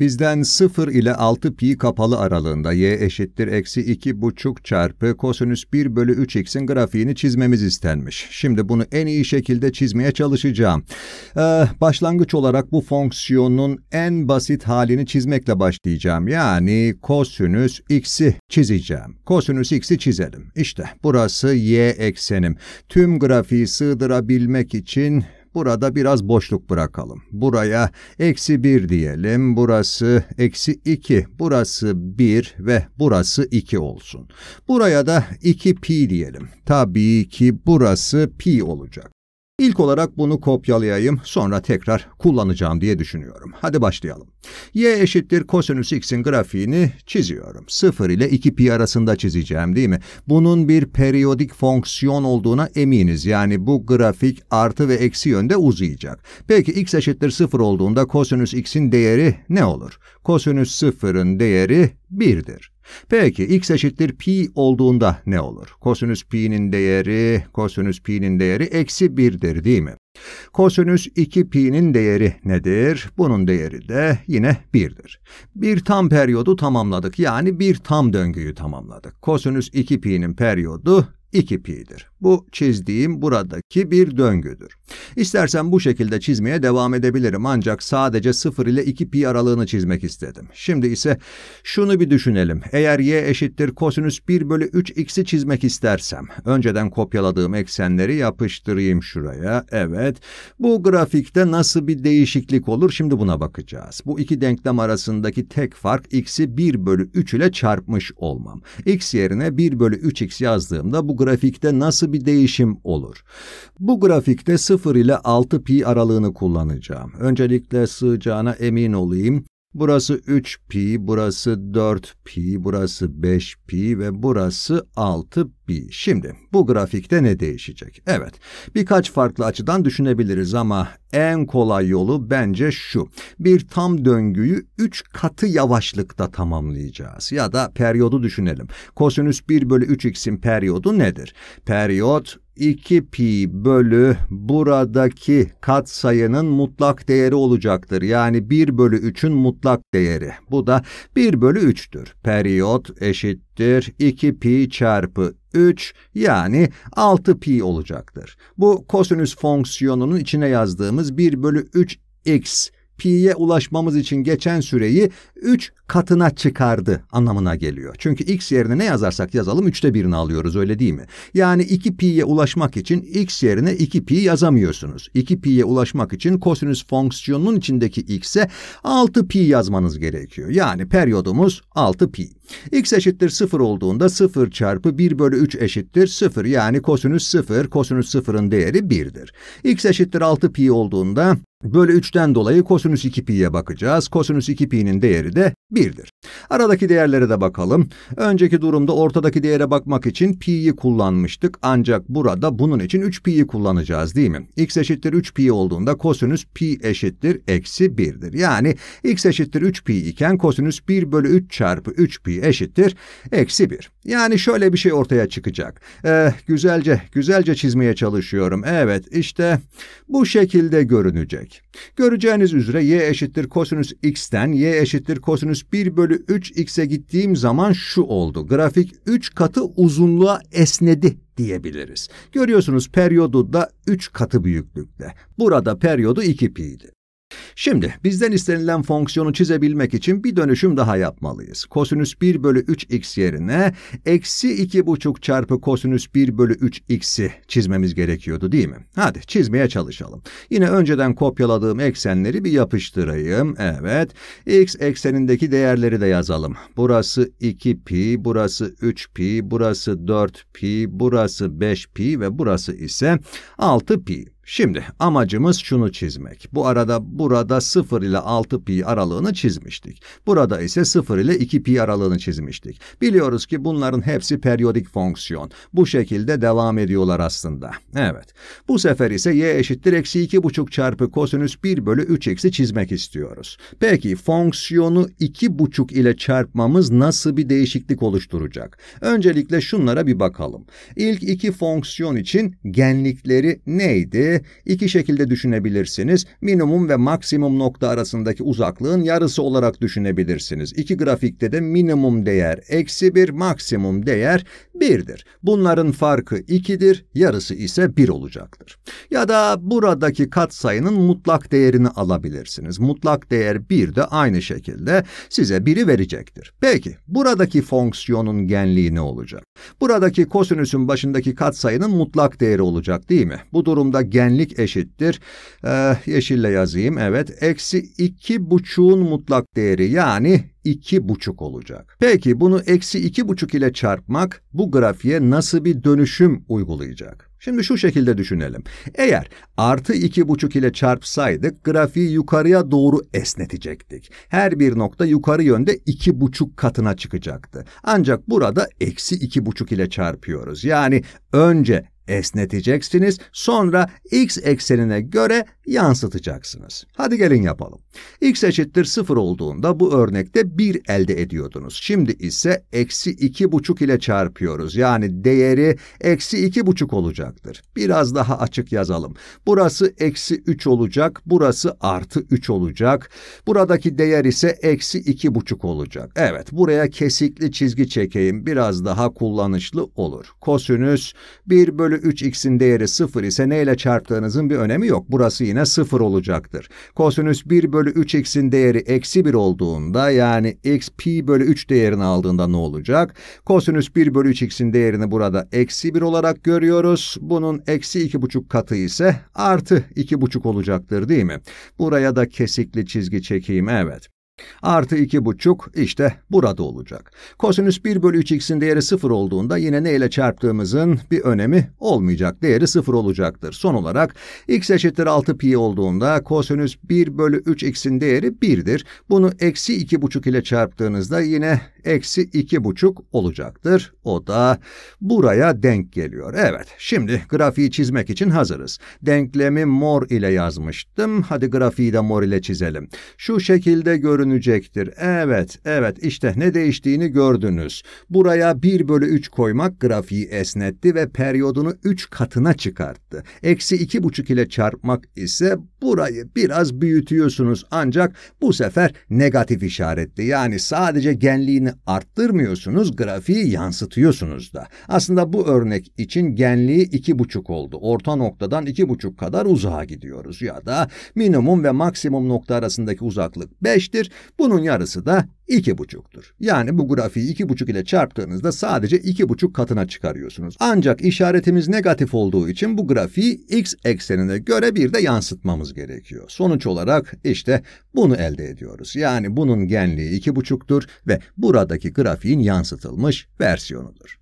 Bizden 0 ile 6 pi kapalı aralığında y eşittir eksi 2 buçuk çarpı kosinüs 1 bölü 3 x'in grafiğini çizmemiz istenmiş. Şimdi bunu en iyi şekilde çizmeye çalışacağım. Ee, başlangıç olarak bu fonksiyonun en basit halini çizmekle başlayacağım. Yani kosinüs x'i çizeceğim. Kosinüs x'i çizelim. İşte burası y eksenim. Tüm grafiği sığdırabilmek için Burada biraz boşluk bırakalım. Buraya eksi 1 diyelim, burası eksi 2, burası 1 ve burası 2 olsun. Buraya da 2pi diyelim. Tabii ki burası pi olacak. İlk olarak bunu kopyalayayım, sonra tekrar kullanacağım diye düşünüyorum. Hadi başlayalım. y eşittir kosinüs x'in grafiğini çiziyorum. 0 ile 2 pi arasında çizeceğim değil mi? Bunun bir periyodik fonksiyon olduğuna eminiz. Yani bu grafik artı ve eksi yönde uzayacak. Peki x eşittir 0 olduğunda kosinüs x'in değeri ne olur? Kosinüs 0'ın değeri 1'dir. Peki x eşittir pi olduğunda ne olur? Kosinüs pi'nin değeri, kosinüs pi'nin değeri eksi 1'dir değil mi? Kosinüs 2 pi'nin değeri nedir? Bunun değeri de yine 1'dir. Bir tam periyodu tamamladık yani bir tam döngüyü tamamladık. Kosinüs 2 pi'nin periyodu 2 pi'dir. Bu çizdiğim buradaki bir döngüdür. İstersen bu şekilde çizmeye devam edebilirim ancak sadece 0 ile 2 pi aralığını çizmek istedim. Şimdi ise şunu bir düşünelim. Eğer y eşittir kosinüs 1 bölü 3 x'i çizmek istersem önceden kopyaladığım eksenleri yapıştırayım şuraya. Evet Evet, bu grafikte nasıl bir değişiklik olur şimdi buna bakacağız. Bu iki denklem arasındaki tek fark x'i 1 bölü 3 ile çarpmış olmam. x yerine 1 bölü 3x yazdığımda bu grafikte nasıl bir değişim olur? Bu grafikte 0 ile 6 pi aralığını kullanacağım. Öncelikle sığacağına emin olayım. Burası 3 pi, burası 4 pi, burası 5 pi ve burası 6 bir. Şimdi bu grafikte ne değişecek? Evet, birkaç farklı açıdan düşünebiliriz ama en kolay yolu bence şu. Bir tam döngüyü 3 katı yavaşlıkta tamamlayacağız. Ya da periyodu düşünelim. Kosinüs 1 bölü 3x'in periyodu nedir? Periyot 2 pi bölü buradaki katsayının mutlak değeri olacaktır. Yani 1 bölü 3'ün mutlak değeri. Bu da 1 bölü 3'tür. Periyot eşittir 2 pi çarpı 3 yani 6 pi olacaktır. Bu kosinüs fonksiyonunun içine yazdığımız 1 bölü 3 x pi'ye ulaşmamız için geçen süreyi 3 katına çıkardı anlamına geliyor. Çünkü x yerine ne yazarsak yazalım 3'te 1'ini alıyoruz öyle değil mi? Yani 2 pi'ye ulaşmak için x yerine 2 pi yazamıyorsunuz. 2 pi'ye ulaşmak için kosinüs fonksiyonunun içindeki x'e 6 pi yazmanız gerekiyor. Yani periyodumuz 6 pi x eşittir 0 olduğunda 0 çarpı 1 bölü 3 eşittir 0 yani kosinüs 0, kosinüs 0'ın değeri 1'dir. x eşittir 6 pi olduğunda Bölü 3'ten dolayı kosinüs 2 pi'ye bakacağız. Kosinüs 2 pi'nin değeri de 1'dir. Aradaki değerlere de bakalım. Önceki durumda ortadaki değere bakmak için pi'yi kullanmıştık. Ancak burada bunun için 3 pi'yi kullanacağız değil mi? x eşittir 3 pi olduğunda kosinüs pi eşittir eksi 1'dir. Yani x eşittir 3 pi iken kosinüs 1 bölü 3 çarpı 3 pi eşittir eksi 1. Yani şöyle bir şey ortaya çıkacak. Eh, güzelce, güzelce çizmeye çalışıyorum. Evet, işte bu şekilde görünecek. Göreceğiniz üzere y eşittir kosinüs x'ten y eşittir kosinüs 1 bölü 3x'e gittiğim zaman şu oldu. Grafik 3 katı uzunluğa esnedi diyebiliriz. Görüyorsunuz periyodu da 3 katı büyüklükte. Burada periyodu 2 pi'ydi. Şimdi bizden istenilen fonksiyonu çizebilmek için bir dönüşüm daha yapmalıyız. Kosinüs 1 bölü 3x yerine eksi buçuk çarpı kosinüs 1 bölü 3x'i çizmemiz gerekiyordu değil mi? Hadi çizmeye çalışalım. Yine önceden kopyaladığım eksenleri bir yapıştırayım. Evet. x eksenindeki değerleri de yazalım. Burası 2 pi, burası 3 pi, burası 4 pi, burası 5 pi ve burası ise 6 pi. Şimdi amacımız şunu çizmek. Bu arada burada 0 ile 6 pi aralığını çizmiştik. Burada ise 0 ile 2 pi aralığını çizmiştik. Biliyoruz ki bunların hepsi periyodik fonksiyon. Bu şekilde devam ediyorlar aslında. Evet. Bu sefer ise y eşittir eksi buçuk çarpı kosinüs 1 bölü 3 eksi çizmek istiyoruz. Peki fonksiyonu buçuk ile çarpmamız nasıl bir değişiklik oluşturacak? Öncelikle şunlara bir bakalım. İlk iki fonksiyon için genlikleri neydi? iki şekilde düşünebilirsiniz. Minimum ve maksimum nokta arasındaki uzaklığın yarısı olarak düşünebilirsiniz. İki grafikte de minimum değer eksi 1, maksimum değer 1'dir. Bunların farkı 2'dir, yarısı ise 1 olacaktır. Ya da buradaki katsayının mutlak değerini alabilirsiniz. Mutlak değer 1 de aynı şekilde size 1'i verecektir. Peki, buradaki fonksiyonun genliği ne olacak? Buradaki kosinüsün başındaki katsayının mutlak değeri olacak değil mi? Bu durumda gen eşitlenlik eşittir. Ee, yeşille yazayım evet. Eksi iki buçuğun mutlak değeri yani iki buçuk olacak. Peki bunu eksi iki buçuk ile çarpmak bu grafiğe nasıl bir dönüşüm uygulayacak? Şimdi şu şekilde düşünelim. Eğer artı iki buçuk ile çarpsaydık grafiği yukarıya doğru esnetecektik. Her bir nokta yukarı yönde iki buçuk katına çıkacaktı. Ancak burada eksi iki buçuk ile çarpıyoruz. Yani önce esneteceksiniz. Sonra x eksenine göre yansıtacaksınız. Hadi gelin yapalım. x eşittir 0 olduğunda bu örnekte 1 elde ediyordunuz. Şimdi ise eksi buçuk ile çarpıyoruz. Yani değeri eksi buçuk olacaktır. Biraz daha açık yazalım. Burası eksi 3 olacak, burası artı 3 olacak. Buradaki değer ise eksi buçuk olacak. Evet, buraya kesikli çizgi çekeyim. Biraz daha kullanışlı olur. Kosinüs 1 bölü 3x'in değeri 0 ise neyle çarptığınızın bir önemi yok. Burası yine yerine 0 olacaktır. Kosinüs 1 bölü 3x'in değeri eksi 1 olduğunda yani x pi bölü 3 değerini aldığında ne olacak? Kosinüs 1 bölü 3x'in değerini burada eksi 1 olarak görüyoruz. Bunun eksi buçuk katı ise artı buçuk olacaktır değil mi? Buraya da kesikli çizgi çekeyim evet. Artı iki buçuk işte burada olacak. Kosinüs 1 bölü 3x'in değeri 0 olduğunda yine ne ile çarptığımızın bir önemi olmayacak. Değeri 0 olacaktır. Son olarak x eşittir 6 pi olduğunda kosinüs 1 bölü 3x'in değeri 1'dir. Bunu eksi iki buçuk ile çarptığınızda yine eksi iki buçuk olacaktır. O da buraya denk geliyor. Evet, şimdi grafiği çizmek için hazırız. Denklemi mor ile yazmıştım. Hadi grafiği de mor ile çizelim. Şu şekilde görünecektir. Evet, evet işte ne değiştiğini gördünüz. Buraya 1 bölü 3 koymak grafiği esnetti ve periyodunu 3 katına çıkarttı. Eksi iki buçuk ile çarpmak ise burayı biraz büyütüyorsunuz ancak bu sefer negatif işaretli yani sadece genliğini arttırmıyorsunuz, grafiği yansıtıyorsunuz da. Aslında bu örnek için genliği 2,5 oldu. Orta noktadan 2,5 kadar uzağa gidiyoruz ya da minimum ve maksimum nokta arasındaki uzaklık 5'tir. Bunun yarısı da 2,5'tur. Yani bu grafiği 2,5 ile çarptığınızda sadece 2,5 katına çıkarıyorsunuz. Ancak işaretimiz negatif olduğu için bu grafiği x eksenine göre bir de yansıtmamız gerekiyor. Sonuç olarak işte bunu elde ediyoruz. Yani bunun genliği 2,5'tur ve bu buradaki grafiğin yansıtılmış versiyonudur.